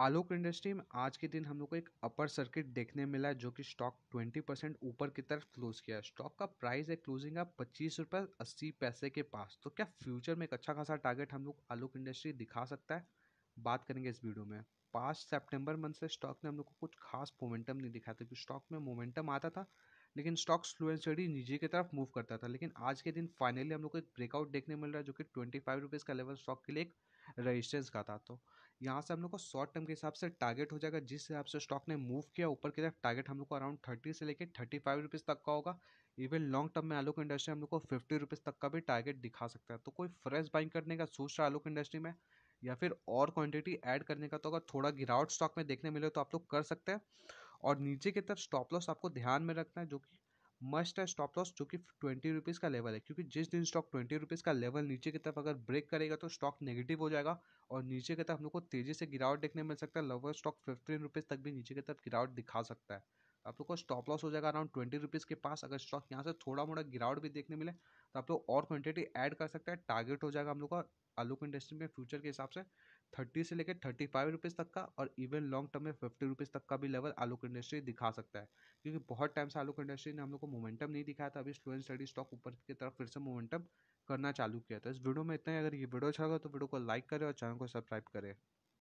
आलोक industry में आज के दिन हम लोग को एक अपर सर्किट देखने मिला जो कि स्टॉक 20 परसेंट ऊपर की तरफ क्लोज किया स्टॉक का प्राइस है क्लोजिंग आप पच्चीस रुपये अस्सी पैसे के पास तो क्या फ्यूचर में एक अच्छा खासा टारगेट हम लोग आलोक इंडस्ट्री दिखा सकता है बात करेंगे इस वीडियो में पाँच सेप्टेम्बर मंथ से स्टॉक ने हम लोग को कुछ खास मोमेंटम नहीं दिखाया था क्योंकि स्टॉक में मोमेंटम आता था लेकिन स्टॉक स्लो एंड स्टडी नीचे की तरफ मूव करता था लेकिन आज के दिन फाइनली हम लोग को एक ब्रेकआउट देखने मिल रहा है जो कि ट्वेंटी फाइव रुपीज़ का लेवल स्टॉक के लिए एक रजिस्टेंस का था तो यहाँ से हम लोग को शॉर्ट टर्म के हिसाब से टारगेट हो जाएगा जिस हिसाब से स्टॉक ने मूव किया ऊपर की तरफ टारगेट हम लोग को अराउंड थर्टी से लेकर थर्टी फाइव रुपीज़ तक का होगा इवन लॉन्ग टर्म में आलोक इंडस्ट्री हम लोग को फिफ्टी रुपीज़ तक का भी टारगेट दिखा सकता है तो कोई फ्रेश बाइंग करने का सोच रहा आलोक इंडस्ट्री में या फिर और क्वांटिटी ऐड करने का तो अगर थोड़ा गिरावट स्टॉक में देखने मिले तो आप लोग कर सकते हैं और नीचे की तरफ स्टॉप लॉस आपको ध्यान में रखना है जो कि मस्ट है स्टॉप लॉस जो कि ट्वेंटी रुपीज़ का लेवल है क्योंकि जिस दिन स्टॉक ट्वेंटी रुपीज़ का लेवल नीचे की तरफ अगर ब्रेक करेगा तो स्टॉक नेगेटिव हो जाएगा और नीचे की तरफ हम लोग को तेज़ी से गिरावट देखने मिल सकता है लोअर स्टॉक फिफ्टीन रुपीज़ तक भी नीचे की तरफ गिरावट दिखा सकता है तो आप लोग को स्टॉप लॉस हो जाएगा अराउंड ट्वेंटी रुपीज़ के पास अगर स्टॉक यहाँ से थोड़ा मोड़ा गिरावट भी देखने मिले तो आप लोग और क्वान्टिटी ऐड कर सकते हैं टारगेट हो जाएगा हम लोग का आलू की इंडस्ट्री में फ्यूचर के हिसाब से थर्टी से लेकर थर्टी फाइव रुपीज़ तक का और इवन लॉन्ग टर्म में फिफ्टी रुपीज़ तक का भी लेवल आलू इंडस्ट्री दिखा सकता है क्योंकि बहुत टाइम से आलू इंडस्ट्री ने हम लोग को मोमेंटम नहीं दिखाया था अभी स्लो एंड स्टडी स्टॉक ऊपर की तरफ फिर से मोमेंटम करना चालू किया था तो इस वीडियो में इतना ही अगर ये वीडियो अच्छा लगा तो वीडियो को लाइक करें और चैनल को सब्सक्राइब करें